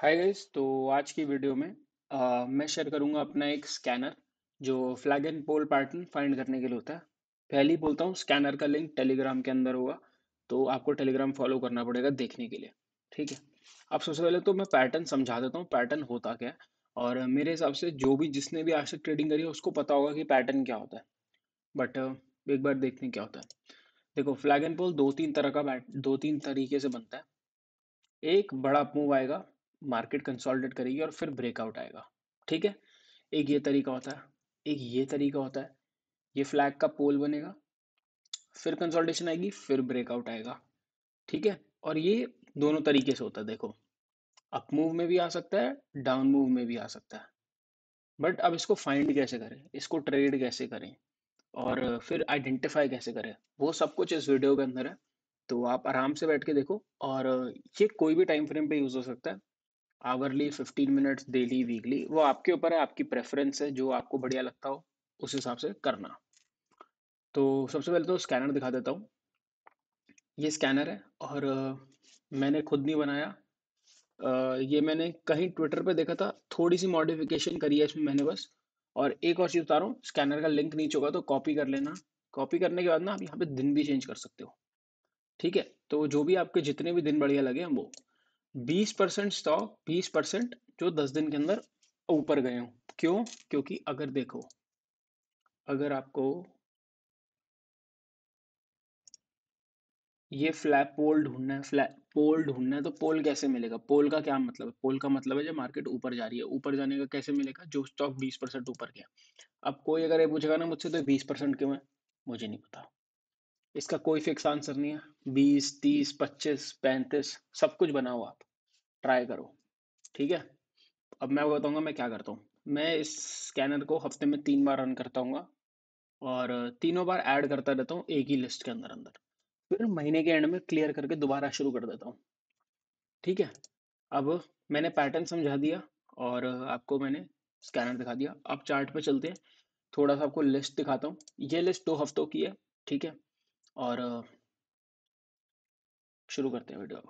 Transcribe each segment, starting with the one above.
Hi guys तो आज की वीडियो में आ, मैं शेयर करूंगा अपना एक स्कैनर जो flag and pole pattern find करने के लिए होता है पहले ही बोलता हूँ स्कैनर का लिंक टेलीग्राम के अंदर होगा तो आपको टेलीग्राम फॉलो करना पड़ेगा देखने के लिए ठीक है अब सबसे पहले तो मैं पैटर्न समझा देता हूँ पैटर्न होता क्या है और मेरे हिसाब से जो भी जिसने भी आज तक ट्रेडिंग करी है उसको पता होगा कि पैटर्न क्या होता है बट एक बार देखने क्या होता है देखो फ्लैग एंड पोल दो तीन तरह का दो तीन तरीके से बनता है एक बड़ा मूव आएगा मार्केट कंसोलिडेट करेगी और फिर ब्रेकआउट आएगा ठीक है एक ये तरीका होता है एक ये तरीका होता है ये फ्लैग का पोल बनेगा फिर कंसोलिडेशन आएगी फिर ब्रेकआउट आएगा ठीक है और ये दोनों तरीके से होता है देखो अप मूव में भी आ सकता है डाउन मूव में भी आ सकता है बट अब इसको फाइंड कैसे करें इसको ट्रेड कैसे करें और फिर आइडेंटिफाई कैसे करें वो सब कुछ इस वीडियो के अंदर है तो आप आराम से बैठ के देखो और ये कोई भी टाइम फ्रेम पे यूज़ हो सकता है hourly fifteen minutes daily weekly वो आपके ऊपर है आपकी प्रेफरेंस है जो आपको बढ़िया लगता हो उस हिसाब से करना तो सबसे पहले तो स्कैनर दिखा देता हूँ ये स्कैनर है और मैंने खुद नहीं बनाया ये मैंने कहीं ट्विटर पे देखा था थोड़ी सी मॉडिफिकेशन करी है इसमें मैंने बस और एक और चीज़ बता रहा हूँ स्कैनर का लिंक नीचे होगा तो कॉपी कर लेना कॉपी करने के बाद ना आप यहाँ पे दिन भी चेंज कर सकते हो ठीक है तो जो भी आपके जितने भी दिन बढ़िया लगे हैं वो बीस परसेंट स्टॉक बीस परसेंट जो दस दिन के अंदर ऊपर गए हों क्यों क्योंकि अगर देखो अगर आपको ये फ्लैप पोल ढूंढना है फ्लैप पोल ढूंढना है तो पोल कैसे मिलेगा पोल का क्या मतलब है पोल का मतलब है जब मार्केट ऊपर जा रही है ऊपर जाने का कैसे मिलेगा जो स्टॉक बीस परसेंट ऊपर गया अब कोई अगर ये पूछेगा ना मुझसे तो बीस परसेंट क्यों है मुझे नहीं पता इसका कोई फिक्स आंसर नहीं है बीस तीस पच्चीस पैंतीस सब कुछ बनाओ आप ट्राई करो ठीक है अब मैं हम्म। बताऊंगा मैं क्या करता हूँ मैं इस स्कैनर को हफ्ते में तीन बार रन करता हूँ और तीनों बार ऐड करता रहता हूँ एक ही लिस्ट के अंदर अंदर फिर महीने के एंड में क्लियर करके दोबारा शुरू कर देता हूँ ठीक है अब मैंने पैटर्न समझा दिया और आपको मैंने स्कैनर दिखा दिया अब चार्ट पे चलते हैं थोड़ा सा आपको लिस्ट दिखाता हूँ ये लिस्ट दो हफ्तों की है ठीक है और शुरू करते हैं वीडियो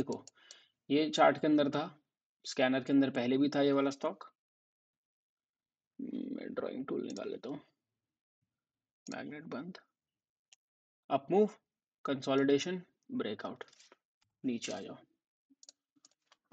देखो ये चार्ट के अंदर था स्कैनर के अंदर पहले भी था ये वाला स्टॉक मैं ड्राइंग टूल निकाल लेता हूँ मैग्नेट बंद अप मूव कंसोलिडेशन ब्रेकआउट नीचे आ जाओ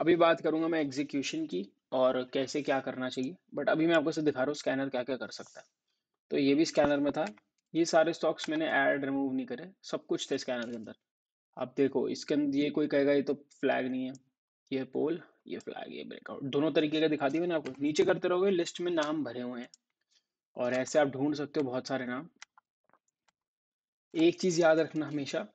अभी बात करूंगा मैं एग्जीक्यूशन की और कैसे क्या करना चाहिए बट अभी मैं आपको सिर्फ दिखा रहा हूँ स्कैनर क्या क्या कर सकता है तो ये भी स्कैनर में था ये सारे स्टॉक्स मैंने ऐड रिमूव नहीं करे सब कुछ थे स्कैनर के अंदर अब देखो इसके अंदर ये हम्म। कोई कहेगा ये तो फ्लैग नहीं है ये पोल ये फ्लैग ये ब्रेकआउट दोनों तरीके का दिखा दिया मैंने आपको नीचे करते रहोगे लिस्ट में नाम भरे हुए हैं और ऐसे आप ढूंढ सकते हो बहुत सारे नाम एक चीज़ याद रखना हमेशा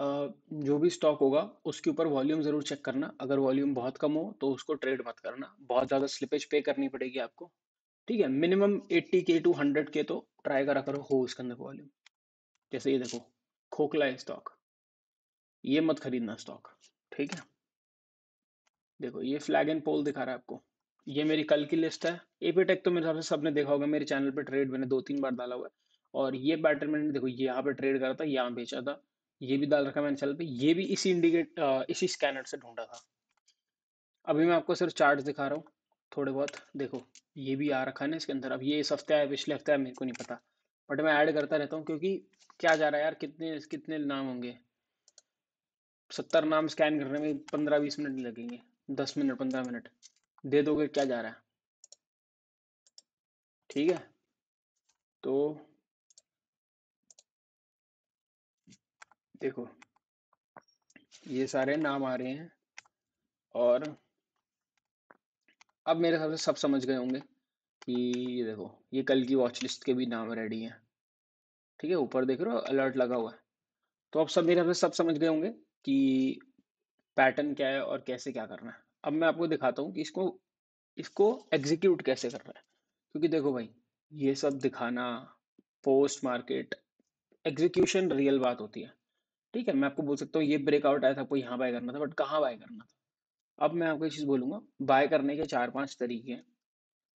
जो भी स्टॉक होगा उसके ऊपर वॉल्यूम ज़रूर चेक करना अगर वॉल्यूम बहुत कम हो तो उसको ट्रेड मत करना बहुत ज़्यादा स्लिपेज पे करनी पड़ेगी आपको ठीक है minimum eighty K two hundred K तो ट्राई करा करो हो उसके अंदर वॉल्यूम जैसे ये देखो खोखला है स्टॉक ये मत खरीदना स्टॉक ठीक है देखो ये फ्लैग एंड पोल दिखा रहा है आपको ये मेरी कल की लिस्ट है एपीटेक तो मेरे हिसाब से सबने देखा होगा मेरे चैनल पे ट्रेड मैंने दो तीन बार डाला हुआ है और ये पैटर्न मैंने देखो ये यहाँ पे ट्रेड करा था यहाँ बेचा था ये भी डाल रखा मैंने चैनल पे ये भी इसी इंडिकेट इसी स्कैनर से ढूंढा था अभी मैं आपको सिर्फ चार्ट दिखा रहा हूँ थोड़े बहुत देखो ये भी आ रखा है ना इसके अंदर अब ये इस हफ्ते आया पिछले हफ्ते आया मेरे को नहीं पता बट मैं ऐड करता रहता हूँ क्योंकि क्या जा रहा है यार कितने कितने नाम होंगे सत्तर नाम स्कैन करने में पंद्रह बीस मिनट लगेंगे दस मिनट पंद्रह मिनट दे दोगे क्या जा रहा है ठीक है तो देखो ये सारे नाम आ रहे हैं और अब मेरे हिसाब से सब समझ गए होंगे कि ये देखो ये कल की वॉच लिस्ट के भी नाम रेडी हैं ठीक है ऊपर देख रहे हो अलर्ट लगा हुआ है तो अब सब मेरे हिसाब से सब समझ गए होंगे कि पैटर्न क्या है और कैसे क्या करना है अब मैं आपको दिखाता हूँ कि इसको इसको एग्जीक्यूट कैसे करना है क्योंकि देखो भाई ये सब दिखाना पोस्ट मार्केट एग्जीक्यूशन रियल बात होती है ठीक है मैं आपको बोल सकता हूँ ये ब्रेकआउट आया था आपको यहाँ बाय करना था बट कहाँ बाय करना था अब मैं आपको एक चीज़ बोलूँगा बाय करने के चार पांच तरीके हैं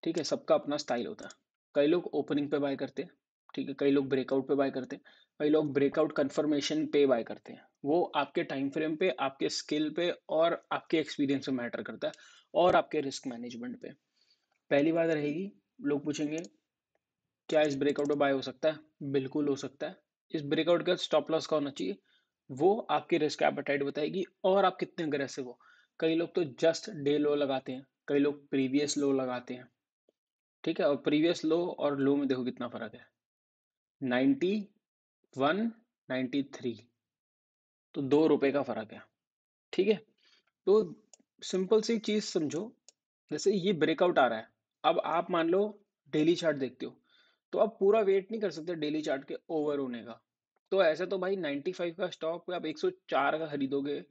ठीक है सबका अपना स्टाइल होता है कई लोग ओपनिंग पे बाय करते हैं ठीक है कई लोग ब्रेकआउट पे बाय करते हैं कई लोग ब्रेकआउट कन्फर्मेशन पे बाय करते हैं वो आपके टाइम फ्रेम पे आपके स्किल पे और आपके एक्सपीरियंस पे मैटर करता है और आपके रिस्क मैनेजमेंट पे पहली बात रहेगी लोग पूछेंगे क्या इस ब्रेकआउट में बाय हो सकता है बिल्कुल हो सकता है इस ब्रेकआउट का स्टॉप लॉस का होना चाहिए वो आपकी रिस्क एपेटाइट बताएगी और आप कितने अग्रेसिव हो कई लोग तो जस्ट डे लो लगाते हैं कई लोग प्रीवियस लो लगाते हैं ठीक है और प्रीवियस लो और लो में देखो कितना फर्क है नाइन्टी वन नाइन्टी थ्री तो दो रुपए का फर्क है ठीक है तो सिंपल सी चीज समझो जैसे ये ब्रेकआउट आ रहा है अब आप मान लो डेली चार्ट देखते हो तो आप पूरा वेट नहीं कर सकते डेली चार्ट के ओवर होने का तो ऐसे तो भाई 95 का स्टॉक आप 104 का खरीदोगे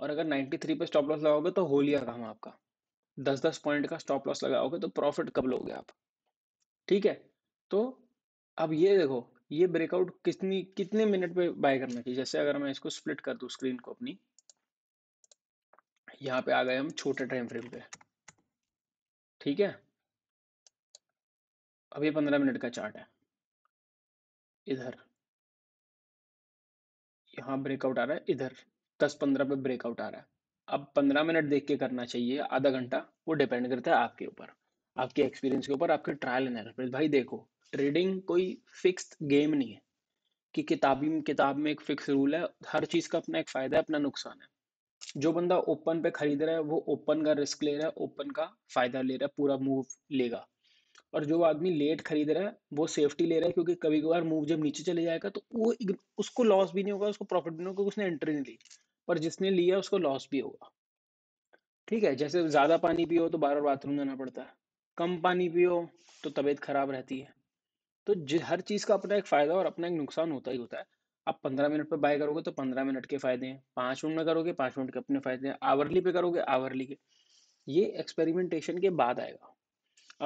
और अगर 93 पे स्टॉप लॉस लगाओगे तो हो लिया काम आपका दस दस पॉइंट का स्टॉप लॉस लगाओगे तो प्रॉफिट कब लोगे आप ठीक है तो अब ये देखो ये ब्रेकआउट कितनी कितने मिनट पे बाय करना चाहिए जैसे अगर मैं इसको स्प्लिट कर दूँ स्क्रीन को अपनी यहाँ पे आ गए हम छोटे टाइम फ्रेम पे ठीक है अब ये पंद्रह मिनट का चार्ट है इधर यहाँ ब्रेकआउट आ रहा है इधर दस पंद्रह पे ब्रेकआउट आ रहा है अब पंद्रह मिनट देख के करना चाहिए आधा घंटा वो डिपेंड करता है आपके ऊपर आपके एक्सपीरियंस के ऊपर आपके ट्रायल एंड एरर भाई देखो ट्रेडिंग कोई फिक्स गेम नहीं है कि किताबी किताब में एक फिक्स रूल है हर चीज़ का अपना एक फ़ायदा है अपना नुकसान है जो बंदा ओपन पे खरीद रहा है वो ओपन का रिस्क ले रहा है ओपन का फ़ायदा ले रहा है पूरा मूव लेगा और जो आदमी लेट खरीद रहा है वो सेफ्टी ले रहा है क्योंकि कभी कभार मूव जब नीचे चले जाएगा तो वो उसको लॉस भी नहीं होगा उसको प्रॉफिट भी नहीं होगा उसने एंट्री नहीं ली पर जिसने लिया उसको लॉस भी होगा ठीक है जैसे ज़्यादा पानी पियो तो बार बार बाथरूम जाना पड़ता है कम पानी पियो तो तबीयत खराब रहती है तो हर चीज़ का अपना एक फ़ायदा और अपना एक नुकसान होता ही होता है आप पंद्रह मिनट पर बाय करोगे तो पंद्रह मिनट के फायदे हैं पाँच मिनट में करोगे पाँच मिनट के अपने फायदे हैं आवरली पे करोगे आवरली के ये एक्सपेरिमेंटेशन के बाद आएगा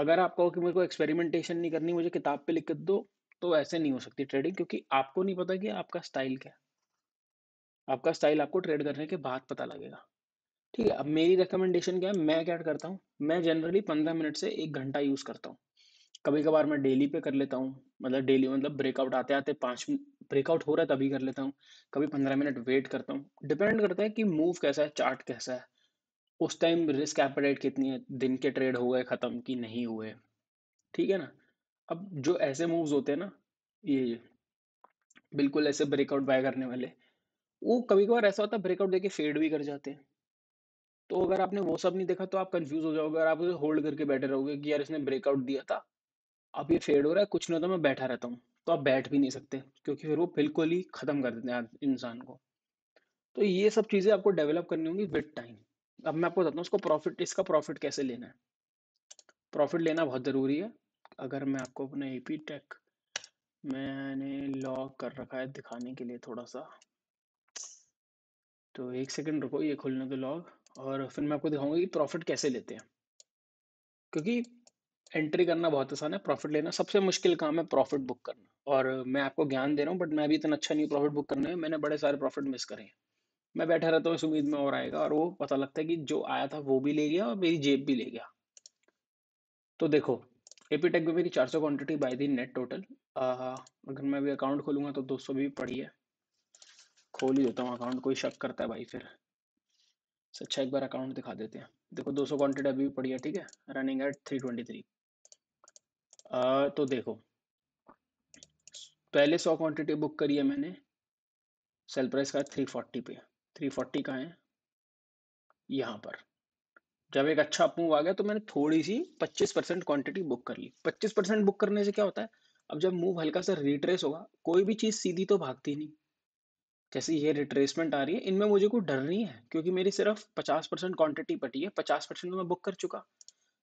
अगर आप कहो कि मेरे को एक्सपेरिमेंटेशन नहीं करनी मुझे किताब पे लिख दो तो ऐसे नहीं हो सकती ट्रेडिंग क्योंकि आपको नहीं पता कि आपका स्टाइल क्या है आपका स्टाइल आपको ट्रेड करने के बाद पता लगेगा ठीक है अब मेरी रिकमेंडेशन क्या है मैं क्या करता हूँ मैं जनरली पंद्रह मिनट से एक घंटा यूज़ करता हूँ कभी कभार मैं डेली पे कर लेता हूँ मतलब डेली मतलब ब्रेकआउट आते आते पाँच ब्रेकआउट हो रहा है तभी कर लेता हूँ कभी पंद्रह मिनट वेट करता हूँ डिपेंड करता है कि मूव कैसा है चार्ट कैसा है उस टाइम रिस्क एपेटाइट कितनी है दिन के ट्रेड हो गए ख़त्म कि नहीं हुए ठीक है ना अब जो ऐसे मूव्स होते हैं ना ये बिल्कुल ऐसे ब्रेकआउट बाय करने वाले वो कभी कभार ऐसा होता है ब्रेकआउट देके फेड भी कर जाते हैं तो अगर आपने वो सब नहीं देखा तो आप कंफ्यूज हो जाओगे अगर आप उसे होल्ड करके बैठे रहोगे कि यार इसने ब्रेकआउट दिया था अब ये फेड हो रहा है कुछ नहीं होता मैं बैठा रहता हूँ तो आप बैठ भी नहीं सकते क्योंकि फिर वो बिल्कुल ही ख़त्म कर देते हैं इंसान को तो ये सब चीज़ें आपको डेवलप करनी होंगी विद टाइम अब मैं आपको बताता हूँ उसको प्रॉफिट इसका प्रॉफिट कैसे लेना है प्रॉफिट लेना बहुत ज़रूरी है अगर मैं आपको अपना ए पी टेक मैंने लॉक कर रखा है दिखाने के लिए थोड़ा सा तो एक सेकंड रुको ये खुलने के लॉग और फिर मैं आपको दिखाऊंगा कि प्रॉफिट कैसे लेते हैं क्योंकि एंट्री करना बहुत आसान है प्रॉफिट लेना सबसे मुश्किल काम है प्रॉफिट बुक करना और मैं आपको ज्ञान दे रहा हूँ बट मैं अभी इतना अच्छा नहीं प्रॉफिट बुक करने में मैंने बड़े सारे प्रॉफिट मिस करे हैं मैं बैठा रहता हूँ इस उम्मीद में और आएगा और वो पता लगता है कि जो आया था वो भी ले गया और मेरी जेब भी ले गया तो देखो एपीटेक में मेरी चार सौ quantity by the net total अगर मैं अभी अकाउंट खोलूंगा तो दो सौ भी पड़ी है खोल ही देता हूँ अकाउंट कोई शक करता है भाई फिर से अच्छा एक बार अकाउंट दिखा देते हैं देखो 200 सौ क्वान्टिटी अभी भी पड़ी है ठीक है रनिंग एट 323 आ, तो देखो पहले 100 क्वान्टिटी बुक करी है मैंने सेल प्राइस का 340 पे 340 का है यहाँ पर जब एक अच्छा अपमूव आ गया तो मैंने थोड़ी सी 25 परसेंट क्वान्टिटी बुक कर ली 25 परसेंट बुक करने से क्या होता है अब जब मूव हल्का सा रिट्रेस होगा कोई भी चीज़ सीधी तो भागती नहीं जैसे ये रिट्रेसमेंट आ रही है इनमें मुझे कोई डर नहीं है क्योंकि मेरी सिर्फ पचास परसेंट क्वान्टिटी पटी है पचास परसेंट में तो मैं बुक कर चुका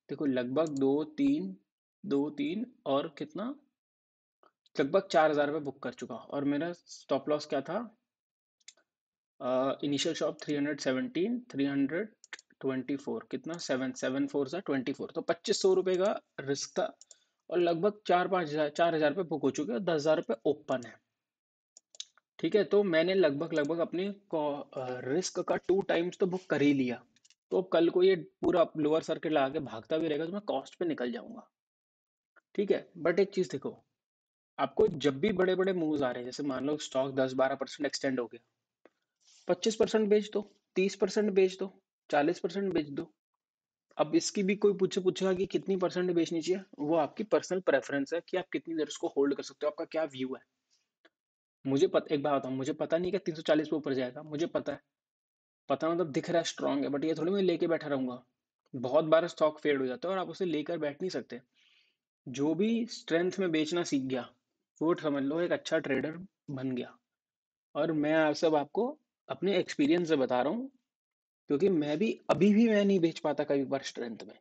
देखो लगभग दो तीन दो तीन और कितना लगभग चार हज़ार रुपये बुक कर चुका और मेरा स्टॉप लॉस क्या था initial stop three hundred seventeen three hundred twenty four कितना सेवन सेवन फोर सा ट्वेंटी फोर तो पच्चीस सौ रुपये का रिस्क था और लगभग चार पाँच हज़ार चार हज़ार रुपये बुक हो चुके हैं दस हज़ार रुपये ओपन है ठीक है तो मैंने लगभग लगभग अपने रिस्क का टू टाइम्स तो बुक कर ही लिया तो कल को ये पूरा लोअर सर्किट लगा के भागता भी रहेगा तो मैं कॉस्ट पे निकल जाऊंगा ठीक है बट एक चीज देखो आपको जब भी बड़े बड़े मूव्स आ रहे हैं जैसे मान लो स्टॉक दस बारह परसेंट एक्सटेंड हो गया पच्चीस परसेंट बेच दो तीस परसेंट बेच दो चालीस परसेंट बेच दो अब इसकी भी कोई पूछे पूछेगा कि कितनी परसेंट बेचनी चाहिए वो आपकी पर्सनल प्रेफरेंस है कि आप कितनी देर उसको होल्ड कर सकते हो आपका क्या व्यू है मुझे पता एक बात बताऊँ मुझे पता नहीं कि तीन सौ चालीस पे ऊपर जाएगा मुझे पता है पता मतलब दिख रहा है स्ट्रांग है बट ये थोड़ी मैं लेके बैठा रहूंगा बहुत बार स्टॉक फेड हो जाता है और आप उसे लेकर बैठ नहीं सकते जो भी स्ट्रेंथ में बेचना सीख गया वो समझ लो एक अच्छा ट्रेडर बन गया और मैं आप सब आपको अपने एक्सपीरियंस से बता रहा हूँ क्योंकि मैं भी अभी भी मैं नहीं बेच पाता कभी बार स्ट्रेंथ में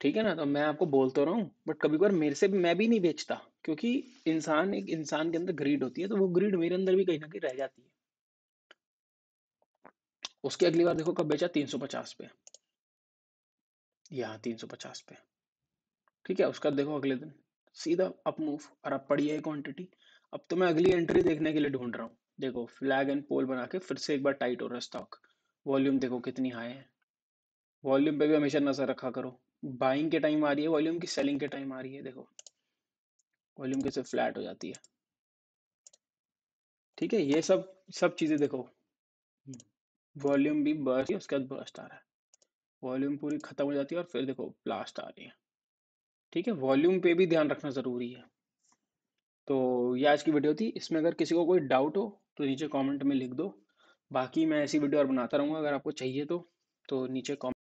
ठीक है ना तो मैं आपको बोलता रहा हूँ बट कभी बार मेरे से भी मैं भी नहीं बेचता क्योंकि इंसान एक इंसान के अंदर ग्रीड होती है तो वो ग्रीड मेरे अंदर भी कहीं ना कहीं रह जाती है उसके अगली बार देखो कब बेचा 350 पे यहाँ 350 पे ठीक है उसका देखो अगले दिन सीधा अप मूव और अब पड़ी है क्वांटिटी अब तो मैं अगली एंट्री देखने के लिए ढूंढ रहा हूँ देखो फ्लैग एंड पोल बना के फिर से एक बार टाइट हो रहा है स्टॉक वॉल्यूम देखो कितनी हाई है वॉल्यूम पे भी हमेशा नजर रखा करो बाइंग के टाइम आ रही है वॉल्यूम की सेलिंग के टाइम आ रही है देखो वॉल्यूम कैसे फ्लैट हो जाती है ठीक है ये सब सब चीज़ें देखो वॉल्यूम भी बर्स्ट उसके बाद बर्स्ट आ रहा है वॉल्यूम पूरी खत्म हो जाती है और फिर देखो ब्लास्ट आ रही है ठीक है वॉल्यूम पे भी ध्यान रखना ज़रूरी है तो ये आज की वीडियो थी इसमें अगर किसी को कोई डाउट हो तो नीचे कमेंट में लिख दो बाकी मैं ऐसी वीडियो और बनाता रहूँगा अगर आपको चाहिए तो तो नीचे कॉमेंट